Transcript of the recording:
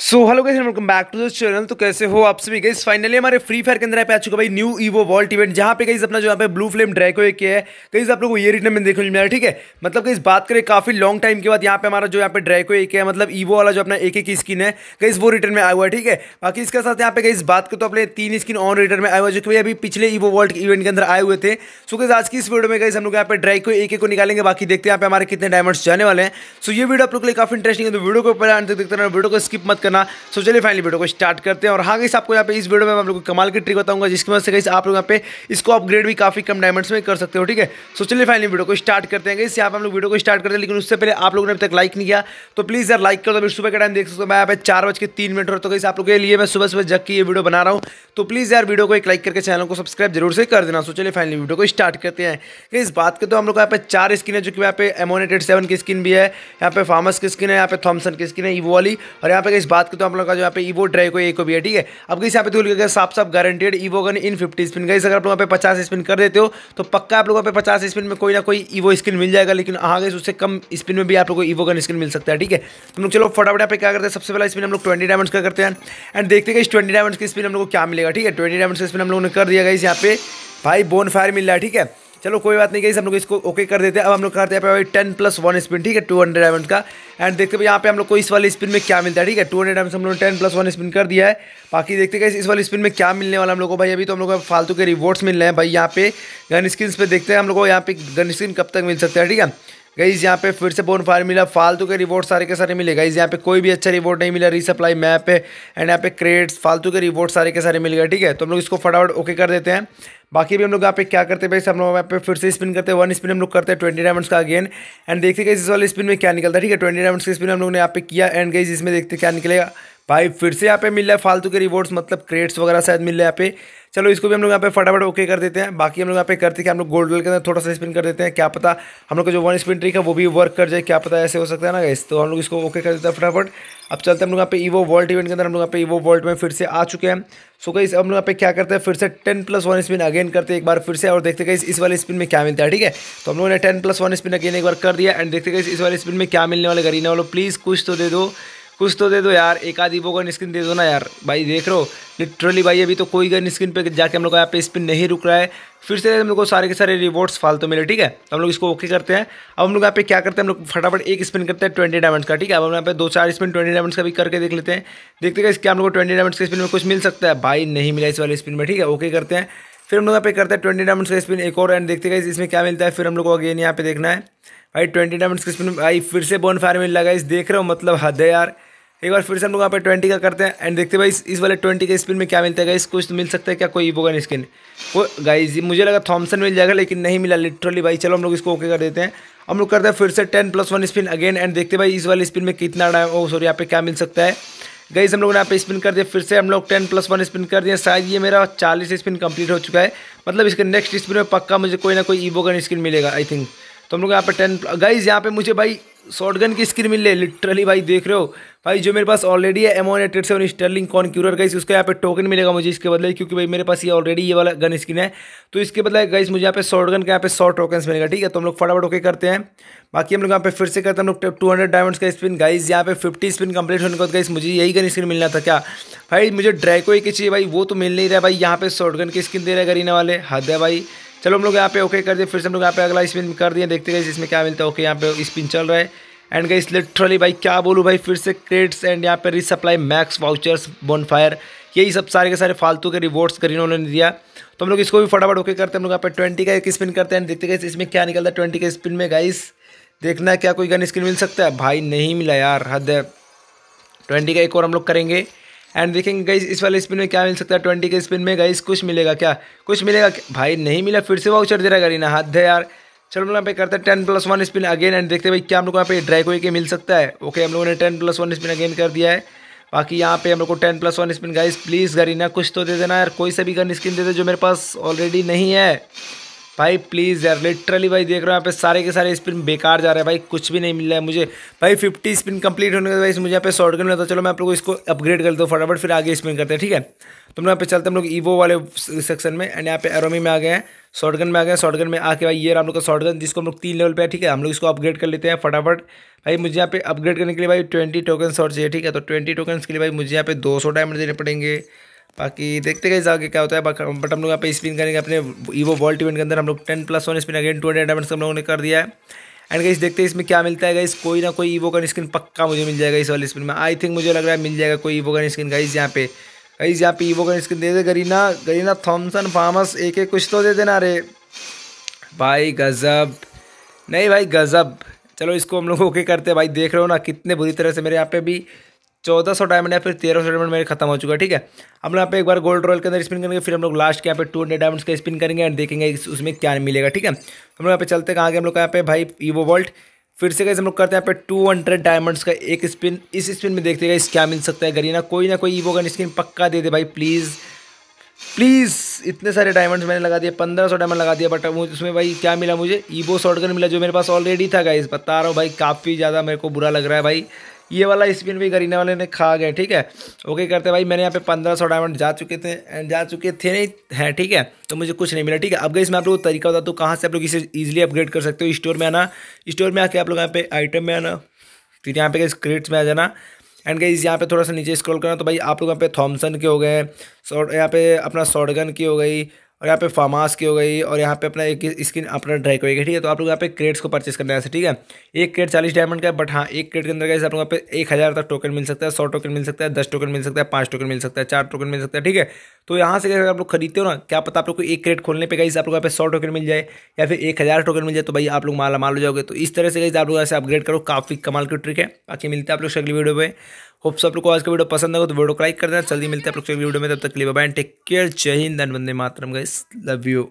So hello guys welcome back to this channel तो कैसे हो आप सभी गाइस फाइनली हमारे फ्री फायर के अंदर पे आ चुका भाई न्यू ईवो वॉल्ट इवेंट जहाँ पे गाइस अपना जो यहाँ पे ब्लू फ्लेम ड्रैको एक है गाइस आप लोगों को ये रिटर्न में देखने मिला है ठीक है मतलब गाइस बात करें काफी लॉन्ग टाइम के बाद यहाँ पे हमारा जो यहाँ पे ड्रैको एक है मतलब ईवो वाला जो अपना एक एक स्किन है गाइस वो रिटर्न में आया हुआ है ठीक है बाकी इसके साथ यहाँ पे गाइस बात करें तो अपने तीन स्किन ऑन रिटर्न में आए हुआ जो कि अभी पिछले ईवो वॉल्ट इवेंट के अंदर आए हुए थे सो गाइस आज की इस वीडियो में गाइस हम लोग यहाँ पे ड्रैको एक एक को निकालेंगे बाकी देखते हैं यहाँ पे हमारे कितने डायमंड्स जाने वाले हैं सो ये वीडियो आप लोग के लिए काफी इंटरेस्टिंग है तो वीडियो को पहले देखते रहना वीडियो को स्किप मत करना सो चलिए फाइनली वीडियो को स्टार्ट करते हैं और हाँ गाइस आपको यहाँ पे इस वीडियो में आप लोग को कमाल की ट्रिक बताऊंगा जिसकी वजह से कहीं आप लोग यहाँ पे इसको अपग्रेड भी काफ़ी कम डायमंड्स में कर सकते हो ठीक है सो चलिए फाइनली वीडियो को स्टार्ट करते हैं इससे आप हम लोग वीडियो को स्टार्ट करते हैं लेकिन उससे पहले आप लोगों ने अभी तक लाइक नहीं किया तो प्लीज़ यार लाइक कर दो सुबह का टाइम देख सकते हो मैं यहाँ पे चार बज के तीन मिनट हो तो कहीं आप लोग के लिए मैं सुबह सुबह जग की ये वीडियो बना रहा हूँ तो प्लीज़ यार वीडियो को एक लाइक करके चैनल को सब्सक्राइब जरूर से कर देना सो चलिए फाइनली वीडियो को स्टार्ट करते हैं इस बात के तो हम लोग यहाँ पे चार स्किन है जो कि यहाँ पे एमोनेटेड सेवन की स्किन भी है यहाँ पे फार्मस की स्किन है यहाँ पे थॉमसन की स्किन है वो वाली और यहाँ पे इस बात करते हैं आप लोगों का जो यहाँ पे ईवो ड्राइव को एक भी है ठीक है अब गई यहाँ पे धूल गया साफ साफ guaranteed evo gun in fifty spin गई अगर आप लोग यहाँ पे पचास स्पिन कर देते हो तो पक्का आप लोगों पे पचास स्पिन में कोई ना कोई ईवो स्किन मिल जाएगा लेकिन आ हाँ, गए उससे कम स्पिन में भी आप लोग को ईवो गन स्किन मिल सकता है ठीक है तो हम लोग चलो फटाफट यहाँ पे क्या करते हैं सबसे पहला स्पिन हम लोग ट्वेंटी डायमंड्स का करते हैं एंड देखते हैं इस ट्वेंटी डायमंड्स की स्पिन हम लोग को क्या मिलेगा ठीक है ट्वेंटी डायमंड्स की स्पिन हम लोगों ने कर दिया गया इस यहाँ पे भाई बोन फायर मिल रहा है ठीक है चलो कोई बात नहीं गई हम लोग इसको ओके कर देते हैं अब हम लोग करते हैं भाई टेन प्लस वन स्पिन ठीक है टू हंड्रेड डायमंड का एंड देखते हैं यहाँ पे हम लोग को इस वाले स्पिन में क्या मिलता है ठीक है टू हंड्रेड डायमंड हम लोग ने टेन प्लस वन स्पिन कर दिया है बाकी देखते हैं इस वाले स्पिन में क्या मिलने वाला हम लोग को भाई अभी तो हम लोग को फालतू के रिवॉर्ड्स मिल रहे हैं भाई यहाँ पे गन स्किन पे देखते हैं हम लोग को यहाँ पे गन स्किन कब तक मिल सकता है ठीक है गईज यहाँ पे फिर से बोन फायर मिला फालतू के रिवॉर्ड सारे के सारे मिले गाइज यहाँ पे कोई भी अच्छा रिवॉर्ड नहीं मिला रिसप्लाई मैप पे एंड यहाँ पे क्रेड्स फालतू के रिवॉर्ड सारे के सारे मिल गए ठीक है तो हम लोग इसको फटाफट ओके कर देते हैं बाकी भी हम लोग यहाँ पे क्या करते हैं भाई हम लोग यहाँ पे फिर से स्पिन करते हैं वन स्पिन हम लोग करते हैं ट्वेंटी डायमंड्स का अगेन एंड देखते गई इस वाले स्पिन में क्या निकलता है ठीक है ट्वेंटी डायमंड्स का स्पिन हम लोग ने यहाँ पे किया एंड गई इसमें देखते क्या निकलेगा भाई फिर से यहाँ पे मिल रहा है फालतू के रिवॉर्ड्स मतलब क्रेड्स वगैरह शायद मिल रहे यहाँ पे चलो इसको भी हम लोग यहाँ पे फटाफट ओके कर देते हैं बाकी हम लोग यहाँ पे करते हैं हम लोग गोल्ड के अंदर थोड़ा सा स्पिन कर देते हैं क्या पता हम लोग का जो वन स्पिन ट्रिक है वो भी वर्क कर जाए क्या पता ऐसे हो सकता है ना इस तो हम लोग इसको ओके कर देते हैं फटाफट अब चलते हैं हम लोग यहाँ पे ईवो वर्ल्ड इवेंट के अंदर हम लोग यहाँ पे ईवो वर्ल्ड में फिर से आ चुके हैं सो कहीं हम लोग यहाँ पे क्या करते हैं फिर से ten plus one spin again करते हैं एक बार फिर से और देखते गई इस वाले स्पिन में क्या मिलता है ठीक है तो हम लोगों ने ten plus one spin again एक बार कर दिया एंड देखते गई इस वाले स्पिन में क्या मिलने वाले गरीना वालों प्लीज़ कुछ तो दे दो कुछ तो दे दो यार एक आधी वो गन स्किन दे दो ना यार भाई देख रहे हो लिटरली भाई अभी तो कोई गन स्किन पे जाके हम लोग का यहाँ पे स्पिन नहीं रुक रहा है फिर से हम लोग को सारे के सारे रिवॉर्ड्स फालतू तो मिले ठीक है तो हम लोग इसको ओके करते हैं अब हम लोग यहाँ पे क्या करते हैं हम लोग फटाफट एक स्पिन करते हैं ट्वेंटी डायमंड्स का ठीक है अब हम यहाँ पे दो चार स्पिन ट्वेंटी डायमंड्स का भी करके देख लेते हैं देखते हैं इसके हम लोग ट्वेंटी डायमंड्स के स्पिन में कुछ मिल सकता है भाई नहीं मिला इस वाले स्पिन में ठीक है ओके करते हैं फिर हम लोग यहाँ पे करते हैं ट्वेंटी डायमंड्स का स्पिन एक और एंड देखते हैं इसमें क्या मिलता है फिर हम लोग को अगेन यहाँ पे देखना है भाई ट्वेंटी डायमंड्स के स्पिन भाई फिर से बोन फायर मिल लगा इस देख रहे हो मतलब हद है यार एक बार फिर से हम लोग यहाँ पे ट्वेंटी का करते हैं एंड देखते भाई इस, वाले ट्वेंटी के स्पिन में क्या मिलता है गाइस कुछ तो मिल सकता है क्या कोई ईबोगन स्किन वो गाइस मुझे लगा थॉमसन मिल जाएगा लेकिन नहीं मिला लिटरली भाई चलो हम लोग इसको ओके कर देते हैं हम लोग करते हैं फिर से ten plus one spin again and देखते भाई इस वाले स्पिन में कितना डाय सॉरी oh, यहाँ पे क्या मिल सकता है गाइज हम लोग ने यहाँ पे स्पिन कर दिया फिर से हम लोग टेन प्लस वन स्पिन कर दिया शायद ये मेरा चालीस स्पिन कंप्लीट हो चुका है मतलब इसके नेक्स्ट स्पिन में पक्का मुझे कोई ना कोई ईवोगन स्किन मिलेगा आई थिंक तो हम लोग यहाँ पे टेन गाइज यहाँ पे मुझे भाई शॉर्ट गन की स्किन मिल रही है लिटरली भाई देख रहे हो भाई जो मेरे पास ऑलरेडी है एमोन एटेड seven sterling conqueror guys उसका यहाँ पे टोकन मिलेगा मुझे इसके बदले क्योंकि भाई मेरे पास ये ऑलरेडी ये वाला गन स्किन है तो इसके बदले गाइस मुझे यहाँ पे गन का यहाँ पे सौ टोकन मिलेगा ठीक है तो हम लोग फटाफट ओके करते हैं बाकी हम लोग यहाँ पे फिर से करते हैं हम लोग टू हंड्रेड डायमंड्स का स्पिन गाइस यहाँ पे फिफ्टी स्पिन कंप्लीट होने के बाद गाइस मुझे यही गन स्किन मिलना था क्या भाई मुझे ड्रैको एक चाहिए भाई वो तो मिल नहीं रहा भाई यहाँ पे शॉर्ट गन की स्किन दे रहा है गरीना वाले हद है भाई चलो हम लोग यहाँ पे ओके कर दिए फिर से हम लोग यहाँ पे अगला स्पिन कर दिए देखते गए इसमें क्या मिलता है ओके यहाँ पे स्पिन चल रहा है एंड गई लिटरली भाई क्या बोलूँ भाई फिर से क्रेड्स एंड यहाँ पे रिसप्लाई मैक्स वाउचर्स बोनफायर यही सब सारे के सारे फालतू के रिवॉर्ड्स कर इन्होंने दिया तो हम लोग इसको भी फटाफट ओके करते हैं हम लोग यहाँ पे ट्वेंटी का एक स्पिन करते हैं देखते गए इसमें क्या निकलता है ट्वेंटी का स्पिन में गाइस देखना है क्या कोई गन स्किन मिल सकता है भाई नहीं मिला यार हद ट्वेंटी का एक और हम लोग करेंगे एंड देखेंगे गाइज इस वाले स्पिन में क्या मिल सकता है ट्वेंटी के स्पिन में गाइज कुछ मिलेगा क्या कुछ मिलेगा क्या? भाई नहीं मिला फिर से वाउचर दे रहा है गरीना हाथ दे यार चलो हम यहाँ पे करते हैं ten plus one spin again and देखते भाई क्या हम लोग यहाँ पे ड्रैको के मिल सकता है ओके हम लोगों ने ten plus one spin again कर दिया है बाकी यहाँ पे हम लोग को ten plus one spin guys please Garena कुछ तो दे देना यार कोई सा भी गन स्किन दे दे जो मेरे पास ऑलरेडी नहीं है भाई प्लीज़ यार लिटरली भाई देख रहे हो यहाँ पे सारे के सारे स्पिन बेकार जा रहे हैं भाई कुछ भी नहीं मिल रहा है मुझे भाई फिफ्टी स्पिन कंप्लीट होने के बाद मुझे यहाँ पे शॉर्ट गन मिलता चलो मैं आप लोगों को इसको अपग्रेड कर दो फटाफट फिर आगे स्पिन करते हैं ठीक है तो हम यहाँ पे चलते हम लोग ईवो वाले सेक्शन में एंड यहाँ पे एरोमी में आ गए हैं शॉर्ट गन में आ गए शॉर्ट गन में आके भाई ये हम लोग का शॉर्ट गन जिसको हम लोग तीन लेवल पर है ठीक है हम लोग इसको अपग्रेड कर लेते हैं फटाफट भाई मुझे यहाँ पे अपग्रेड करने के लिए भाई ट्वेंटी टोकन शॉर्ट चाहिए ठीक है तो ट्वेंटी टोकन के लिए भाई मुझे यहाँ पे दो सौ डायमंड देने पड़ेंगे बाकी देखते गए आगे क्या होता है बट हम लोग यहाँ पे स्पिन करेंगे अपने ईवो वर्ल्ड इवेंट के अंदर हम लोग ten plus one spin again two hundred diamond हम लोगों ने कर दिया है एंड गई देखते हैं इसमें क्या मिलता है गई कोई ना कोई ईवो का स्किन पक्का मुझे मिल जाएगा इस वाले स्पिन में आई थिंक मुझे लग रहा है मिल जाएगा कोई ईवो का स्किन गाइस यहाँ पे गई यहाँ पे ईवो का स्किन दे दे गरीना गरीना थॉमसन फार्मस एक एक कुछ तो दे देना अरे भाई गज़ब नहीं भाई गज़ब चलो इसको हम लोग ओके करते हैं भाई देख रहे हो ना कितने बुरी तरह से मेरे यहाँ पे भी चौदह सौ डायमंड या फिर तेरह सौ डायमंड मेरे खत्म हो चुका है ठीक है हम लोग यहाँ पे एक बार गोल्ड रॉयल के अंदर स्पिन करेंगे फिर हम लोग लास्ट के यहाँ पे टू हंड्रेड डायमंड्स का स्पिन करेंगे एंड देखेंगे उसमें क्या मिलेगा ठीक है हम लोग यहाँ पे चलते कहाँ के हम लोग यहाँ पे भाई ईवो वॉल्ट फिर से कैसे हम लोग करते हैं यहाँ पे टू हंड्रेड डायमंड्स का एक स्पिन इस स्पिन में देखते हैं क्या मिल सकता है गरीना कोई ना कोई ईवो का स्किन पक्का दे दे भाई प्लीज़ प्लीज़ इतने सारे डायमंड्स मैंने लगा दिए पंद्रह सौ डायमंड लगा दिया बट उसमें भाई क्या मिला मुझे ईबो शॉर्टगन मिला जो मेरे पास ऑलरेडी था गाइस बता रहा हूँ भाई काफ़ी ज़्यादा मेरे को बुरा लग रहा है भाई ये वाला स्पिन भी गरीना वाले ने खा गए ठीक है ओके करते भाई मैंने यहाँ पे पंद्रह सौ डायमंड जा चुके थे एंड जा चुके थे नहीं हैं ठीक है तो मुझे कुछ नहीं मिला ठीक है अब गई मैं आप लोग तरीका बता हूँ कहाँ से आप लोग इसे ईजिली अपग्रेड कर सकते हो स्टोर में आना स्टोर में आके आप लोग यहाँ पे आइटम में आना फिर यहाँ पे गई में आ जाना एंड गई यहाँ पे थोड़ा सा नीचे स्क्रॉल करना तो भाई आप लोग यहाँ पे थॉमसन के हो गए शॉर्ट यहाँ पे अपना शॉर्टगन की हो गई और यहाँ पे फार्मास की हो गई और यहाँ पे अपना एक स्किन अपना ड्राइक करेगी ठीक है तो आप लोग यहाँ पे क्रेड्स को परचेस करने से ठीक है एक क्रेड चालीस डायमंड का है बट हाँ एक क्रेड के अंदर का आप लोग यहाँ पे एक हज़ार तक टोकन मिल सकता है सौ टोकन मिल सकता है दस टोकन मिल सकता है पाँच टोकन मिल सकता है चार टोकन मिल सकता है ठीक है तो यहाँ से अगर आप लोग खरीदते हो ना क्या पता आप लोग को एक क्रेड खोलने पर गई आप लोग यहाँ पे सौ टोकन मिल जाए या फिर एक हज़ार टोकन मिल जाए तो भाई आप लोग माला माल हो जाओगे तो इस तरह से गई आप लोग ऐसे अपग्रेड करो काफ़ी कमाल की ट्रिक है बाकी मिलते हैं आप लोग अगली वीडियो पर होप सब लोग को आज का वीडियो पसंद होगा तो वीडियो को लाइक कर देना जल्दी मिलते हैं आप लोग वीडियो में तब तक लिए bye take care Jai Hind and Vande Mataram guys love you